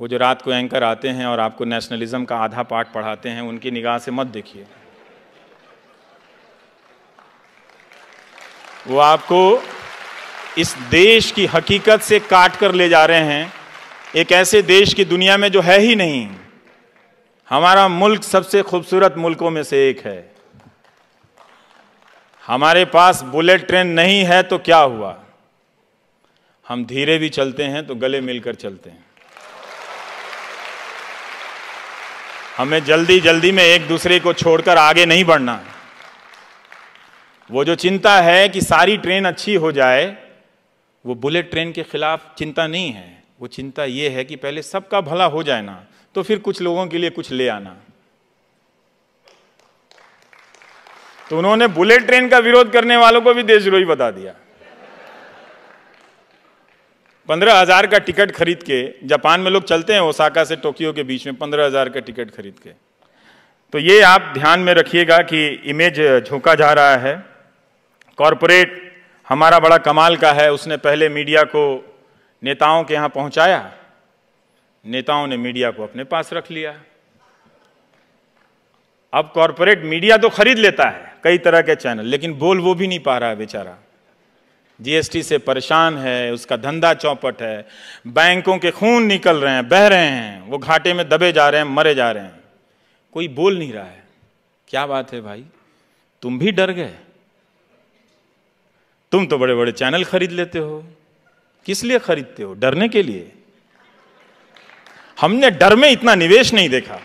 वो जो रात को एंकर आते हैं और आपको नेशनलिज्म का आधा पाठ पढ़ाते हैं उनकी निगाह से मत देखिए वो आपको इस देश की हकीकत से काट कर ले जा रहे हैं एक ऐसे देश की दुनिया में जो है ही नहीं हमारा मुल्क सबसे खूबसूरत मुल्कों में से एक है हमारे पास बुलेट ट्रेन नहीं है तो क्या हुआ हम धीरे भी चलते हैं तो गले मिलकर चलते हैं हमें जल्दी जल्दी में एक दूसरे को छोड़कर आगे नहीं बढ़ना वो जो चिंता है कि सारी ट्रेन अच्छी हो जाए वो बुलेट ट्रेन के खिलाफ चिंता नहीं है वो चिंता ये है कि पहले सबका भला हो जाए ना तो फिर कुछ लोगों के लिए कुछ ले आना तो उन्होंने बुलेट ट्रेन का विरोध करने वालों को भी देशद्रोही बता दिया पंद्रह हजार का टिकट खरीद के जापान में लोग चलते हैं ओसाका से टोक्यो के बीच में पंद्रह हजार का टिकट खरीद के तो ये आप ध्यान में रखिएगा कि इमेज झोंका जा रहा है कॉरपोरेट हमारा बड़ा कमाल का है उसने पहले मीडिया को नेताओं के यहाँ पहुँचाया नेताओं ने मीडिया को अपने पास रख लिया अब कॉरपोरेट मीडिया तो खरीद लेता है कई तरह के चैनल लेकिन बोल वो भी नहीं पा रहा है बेचारा जीएसटी से परेशान है उसका धंधा चौपट है बैंकों के खून निकल रहे हैं बह रहे हैं वो घाटे में दबे जा रहे हैं मरे जा रहे हैं कोई बोल नहीं रहा है क्या बात है भाई तुम भी डर गए तुम तो बड़े बड़े चैनल खरीद लेते हो किस लिए खरीदते हो डरने के लिए हमने डर में इतना निवेश नहीं देखा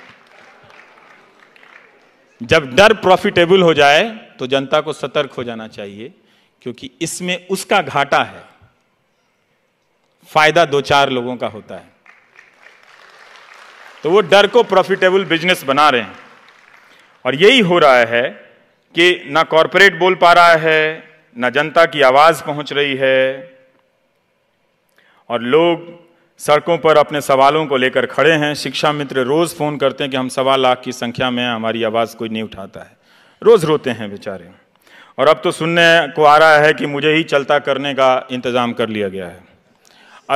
जब डर प्रॉफिटेबल हो जाए तो जनता को सतर्क हो जाना चाहिए क्योंकि इसमें उसका घाटा है फायदा दो चार लोगों का होता है तो वो डर को प्रॉफिटेबल बिजनेस बना रहे हैं और यही हो रहा है कि ना कॉरपोरेट बोल पा रहा है ना जनता की आवाज पहुंच रही है और लोग सड़कों पर अपने सवालों को लेकर खड़े हैं शिक्षा मित्र रोज फोन करते हैं कि हम सवा लाख की संख्या में हमारी आवाज कोई नहीं उठाता है रोज रोते हैं बेचारे और अब तो सुनने को आ रहा है कि मुझे ही चलता करने का इंतज़ाम कर लिया गया है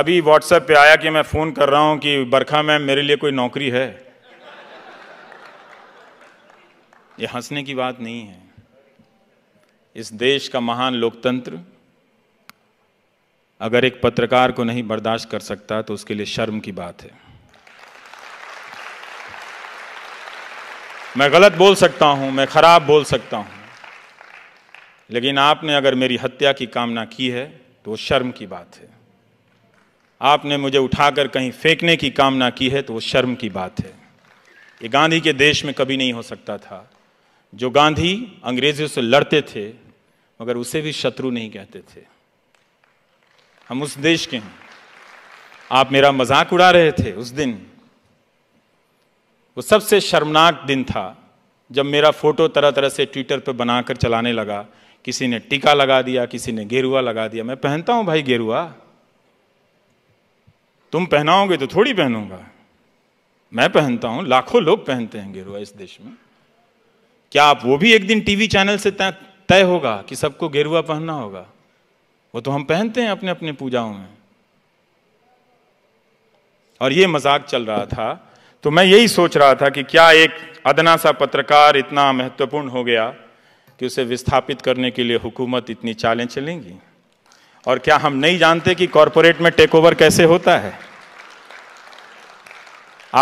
अभी व्हाट्सएप पे आया कि मैं फ़ोन कर रहा हूँ कि बरखा मैम मेरे लिए कोई नौकरी है ये हंसने की बात नहीं है इस देश का महान लोकतंत्र अगर एक पत्रकार को नहीं बर्दाश्त कर सकता तो उसके लिए शर्म की बात है मैं गलत बोल सकता हूं मैं खराब बोल सकता हूं लेकिन आपने अगर मेरी हत्या की कामना की है तो वो शर्म की बात है आपने मुझे उठाकर कहीं फेंकने की कामना की है तो वो शर्म की बात है ये गांधी के देश में कभी नहीं हो सकता था जो गांधी अंग्रेजों से लड़ते थे मगर उसे भी शत्रु नहीं कहते थे हम उस देश के हैं आप मेरा मजाक उड़ा रहे थे उस दिन वो सबसे शर्मनाक दिन था जब मेरा फोटो तरह तरह से ट्विटर पर बनाकर चलाने लगा किसी ने टीका लगा दिया किसी ने गेरुआ लगा दिया मैं पहनता हूं भाई गेरुआ तुम पहनाओगे तो थोड़ी पहनूंगा मैं पहनता हूं लाखों लोग पहनते हैं गेरुआ इस देश में क्या आप वो भी एक दिन टीवी चैनल से तय होगा कि सबको गेरुआ पहनना होगा वो तो हम पहनते हैं अपने अपने पूजाओं में और ये मजाक चल रहा था तो मैं यही सोच रहा था कि क्या एक अदना सा पत्रकार इतना महत्वपूर्ण हो गया कि उसे विस्थापित करने के लिए हुकूमत इतनी चालें चलेंगी और क्या हम नहीं जानते कि कॉरपोरेट में टेक ओवर कैसे होता है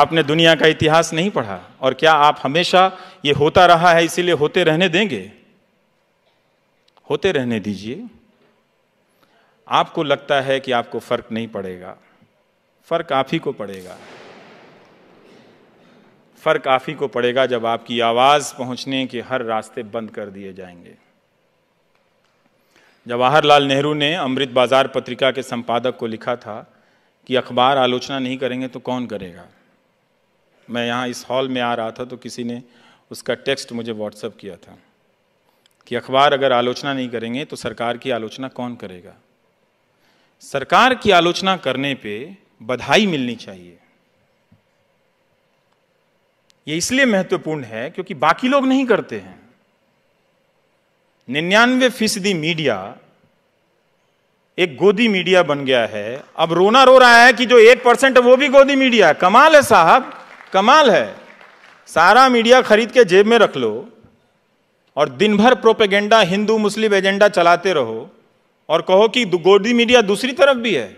आपने दुनिया का इतिहास नहीं पढ़ा और क्या आप हमेशा ये होता रहा है इसीलिए होते रहने देंगे होते रहने दीजिए आपको लगता है कि आपको फर्क नहीं पड़ेगा फर्क आप ही को पड़ेगा फ़र्क आप ही को पड़ेगा जब आपकी आवाज़ पहुंचने के हर रास्ते बंद कर दिए जाएंगे जवाहरलाल नेहरू ने अमृत बाजार पत्रिका के संपादक को लिखा था कि अखबार आलोचना नहीं करेंगे तो कौन करेगा मैं यहाँ इस हॉल में आ रहा था तो किसी ने उसका टेक्स्ट मुझे व्हाट्सअप किया था कि अखबार अगर आलोचना नहीं करेंगे तो सरकार की आलोचना कौन करेगा सरकार की आलोचना करने पे बधाई मिलनी चाहिए ये इसलिए महत्वपूर्ण है क्योंकि बाकी लोग नहीं करते हैं निन्यानवे फीसदी मीडिया एक गोदी मीडिया बन गया है अब रोना रो रहा है कि जो एक परसेंट वो भी गोदी मीडिया है कमाल है साहब कमाल है सारा मीडिया खरीद के जेब में रख लो और दिन भर प्रोपेगेंडा हिंदू मुस्लिम एजेंडा चलाते रहो और कहो कि गोदी मीडिया दूसरी तरफ भी है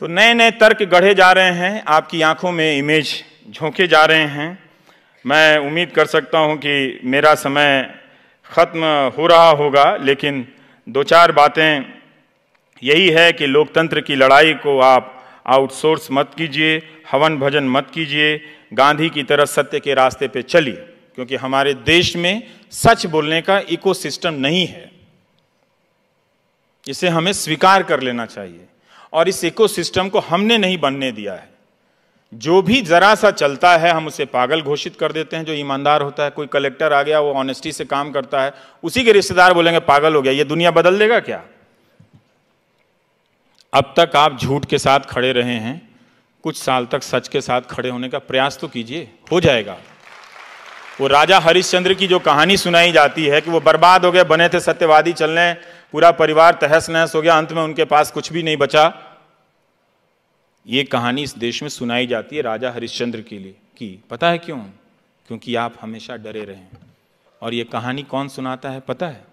तो नए नए तर्क गढ़े जा रहे हैं आपकी आंखों में इमेज झोंके जा रहे हैं मैं उम्मीद कर सकता हूं कि मेरा समय ख़त्म हो रहा होगा लेकिन दो चार बातें यही है कि लोकतंत्र की लड़ाई को आप आउटसोर्स मत कीजिए हवन भजन मत कीजिए गांधी की तरह सत्य के रास्ते पे चलिए क्योंकि हमारे देश में सच बोलने का इकोसिस्टम नहीं है इसे हमें स्वीकार कर लेना चाहिए और इस इकोसिस्टम को हमने नहीं बनने दिया है जो भी जरा सा चलता है हम उसे पागल घोषित कर देते हैं जो ईमानदार होता है कोई कलेक्टर आ गया वो ऑनेस्टी से काम करता है उसी के रिश्तेदार बोलेंगे पागल हो गया ये दुनिया बदल देगा क्या अब तक आप झूठ के साथ खड़े रहे हैं कुछ साल तक सच के साथ खड़े होने का प्रयास तो कीजिए हो जाएगा वो राजा हरिश्चंद्र की जो कहानी सुनाई जाती है कि वो बर्बाद हो गए बने थे सत्यवादी चलने पूरा परिवार तहस नहस हो गया अंत में उनके पास कुछ भी नहीं बचा ये कहानी इस देश में सुनाई जाती है राजा हरिश्चंद्र के लिए की पता है क्यों क्योंकि आप हमेशा डरे रहे हैं और ये कहानी कौन सुनाता है पता है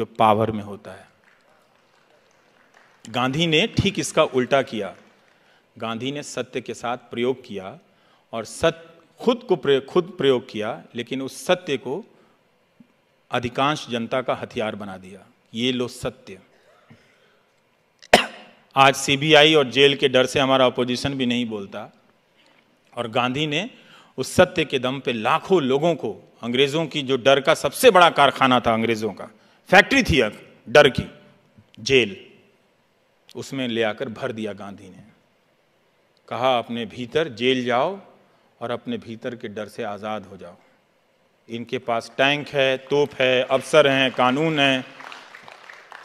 जो पावर में होता है गांधी ने ठीक इसका उल्टा किया गांधी ने सत्य के साथ प्रयोग किया और सत्य खुद को प्रयोग खुद प्रयोग किया लेकिन उस सत्य को अधिकांश जनता का हथियार बना दिया ये लो सत्य आज सीबीआई और जेल के डर से हमारा अपोजिशन भी नहीं बोलता और गांधी ने उस सत्य के दम पे लाखों लोगों को अंग्रेजों की जो डर का सबसे बड़ा कारखाना था अंग्रेजों का फैक्ट्री थी अब डर की जेल उसमें ले आकर भर दिया गांधी ने कहा अपने भीतर जेल जाओ और अपने भीतर के डर से आज़ाद हो जाओ इनके पास टैंक है तोप है अफसर हैं कानून है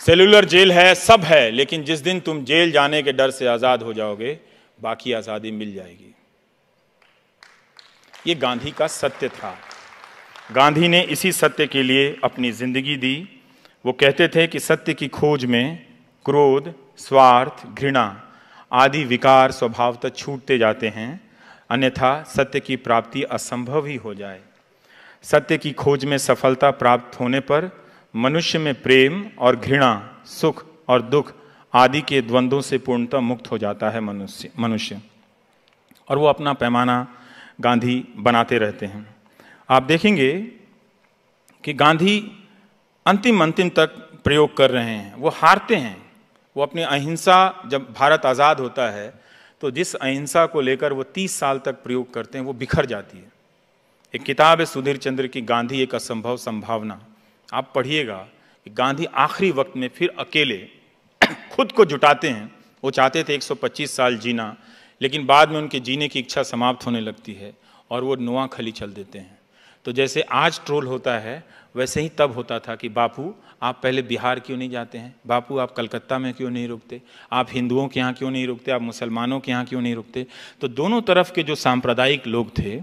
सेलुलर जेल है सब है लेकिन जिस दिन तुम जेल जाने के डर से आज़ाद हो जाओगे बाकी आज़ादी मिल जाएगी ये गांधी का सत्य था गांधी ने इसी सत्य के लिए अपनी ज़िंदगी दी वो कहते थे कि सत्य की खोज में क्रोध स्वार्थ घृणा आदि विकार स्वभावतः छूटते जाते हैं अन्यथा सत्य की प्राप्ति असंभव ही हो जाए सत्य की खोज में सफलता प्राप्त होने पर मनुष्य में प्रेम और घृणा सुख और दुख आदि के द्वंद्वों से पूर्णतः मुक्त हो जाता है मनुष्य मनुष्य और वो अपना पैमाना गांधी बनाते रहते हैं आप देखेंगे कि गांधी अंतिम अंतिम तक प्रयोग कर रहे हैं वो हारते हैं वो अपनी अहिंसा जब भारत आज़ाद होता है तो जिस अहिंसा को लेकर वो तीस साल तक प्रयोग करते हैं वो बिखर जाती है एक किताब है सुधीर चंद्र की गांधी एक असंभव संभावना आप पढ़िएगा कि गांधी आखिरी वक्त में फिर अकेले खुद को जुटाते हैं वो चाहते थे 125 साल जीना लेकिन बाद में उनके जीने की इच्छा समाप्त होने लगती है और वो नुआ खली चल देते हैं तो जैसे आज ट्रोल होता है वैसे ही तब होता था कि बापू आप पहले बिहार क्यों नहीं जाते हैं बापू आप कलकत्ता में क्यों नहीं रुकते आप हिंदुओं के यहाँ क्यों नहीं रुकते आप मुसलमानों के यहाँ क्यों नहीं रुकते तो दोनों तरफ के जो सांप्रदायिक लोग थे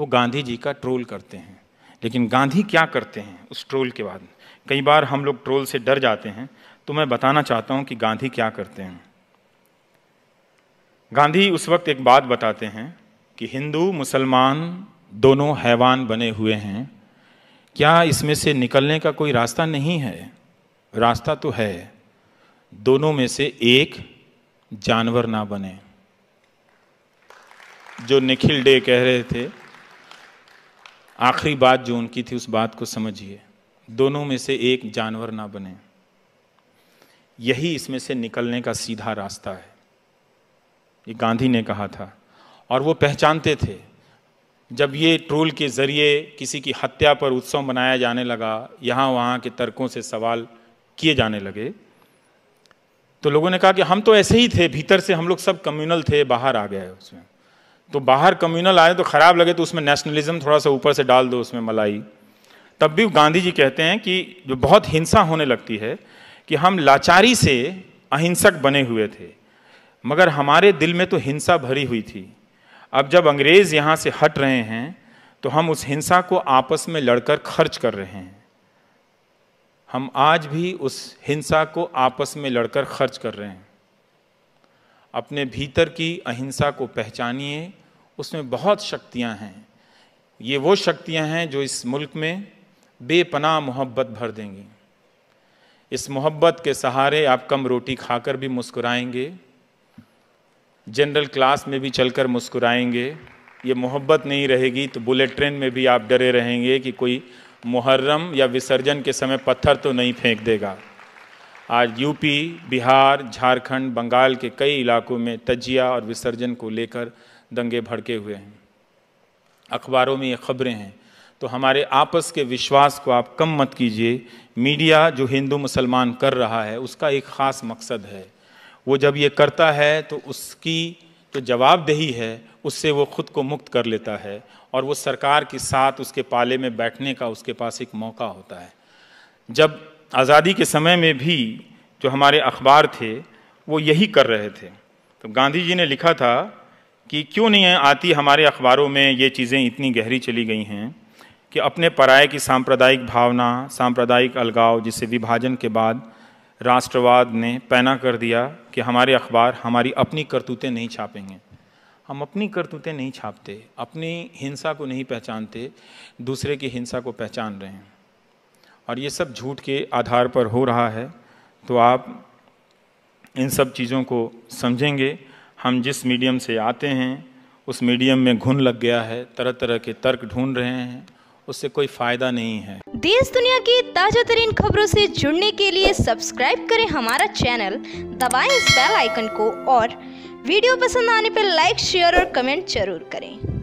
वो गांधी जी का ट्रोल करते हैं लेकिन गांधी क्या करते हैं उस ट्रोल के बाद कई बार हम लोग ट्रोल से डर जाते हैं तो मैं बताना चाहता हूँ कि गांधी क्या करते हैं गांधी उस वक्त एक बात बताते हैं कि हिंदू मुसलमान दोनों हैवान बने हुए हैं क्या इसमें से निकलने का कोई रास्ता नहीं है रास्ता तो है दोनों में से एक जानवर ना बने जो निखिल डे कह रहे थे आखिरी बात जो उनकी थी उस बात को समझिए दोनों में से एक जानवर ना बने यही इसमें से निकलने का सीधा रास्ता है ये गांधी ने कहा था और वो पहचानते थे जब ये ट्रोल के ज़रिए किसी की हत्या पर उत्सव मनाया जाने लगा यहाँ वहाँ के तर्कों से सवाल किए जाने लगे तो लोगों ने कहा कि हम तो ऐसे ही थे भीतर से हम लोग सब कम्युनल थे बाहर आ गए उसमें तो बाहर कम्युनल आए तो ख़राब लगे तो उसमें नेशनलिज्म थोड़ा सा ऊपर से डाल दो उसमें मलाई तब भी गांधी जी कहते हैं कि जो बहुत हिंसा होने लगती है कि हम लाचारी से अहिंसक बने हुए थे मगर हमारे दिल में तो हिंसा भरी हुई थी अब जब अंग्रेज़ यहाँ से हट रहे हैं तो हम उस हिंसा को आपस में लड़कर खर्च कर रहे हैं हम आज भी उस हिंसा को आपस में लड़कर खर्च कर रहे हैं अपने भीतर की अहिंसा को पहचानिए उसमें बहुत शक्तियाँ हैं ये वो शक्तियाँ हैं जो इस मुल्क में बेपनाह मोहब्बत भर देंगी इस मोहब्बत के सहारे आप कम रोटी खाकर भी मुस्कुराएंगे जनरल क्लास में भी चलकर मुस्कुराएंगे ये मोहब्बत नहीं रहेगी तो बुलेट ट्रेन में भी आप डरे रहेंगे कि कोई मुहर्रम या विसर्जन के समय पत्थर तो नहीं फेंक देगा आज यूपी बिहार झारखंड बंगाल के कई इलाकों में तजिया और विसर्जन को लेकर दंगे भड़के हुए हैं अखबारों में ये खबरें हैं तो हमारे आपस के विश्वास को आप कम मत कीजिए मीडिया जो हिंदू मुसलमान कर रहा है उसका एक ख़ास मकसद है वो जब ये करता है तो उसकी जो जवाबदेही है उससे वो खुद को मुक्त कर लेता है और वो सरकार के साथ उसके पाले में बैठने का उसके पास एक मौका होता है जब आज़ादी के समय में भी जो हमारे अखबार थे वो यही कर रहे थे तो गांधी जी ने लिखा था कि क्यों नहीं है आती हमारे अखबारों में ये चीज़ें इतनी गहरी चली गई हैं कि अपने पराए की सांप्रदायिक भावना सांप्रदायिक अलगाव जिसे विभाजन के बाद राष्ट्रवाद ने पैना कर दिया कि हमारे अखबार हमारी अपनी करतूतें नहीं छापेंगे हम अपनी करतूतें नहीं छापते अपनी हिंसा को नहीं पहचानते दूसरे की हिंसा को पहचान रहे हैं और ये सब झूठ के आधार पर हो रहा है तो आप इन सब चीज़ों को समझेंगे हम जिस मीडियम से आते हैं उस मीडियम में घुन लग गया है तरह तरह के तर्क ढूंढ रहे हैं उससे कोई फायदा नहीं है देश दुनिया की ताजा तरीन खबरों से जुड़ने के लिए सब्सक्राइब करें हमारा चैनल दबाएं इस बेल आइकन को और वीडियो पसंद आने पर लाइक शेयर और कमेंट जरूर करें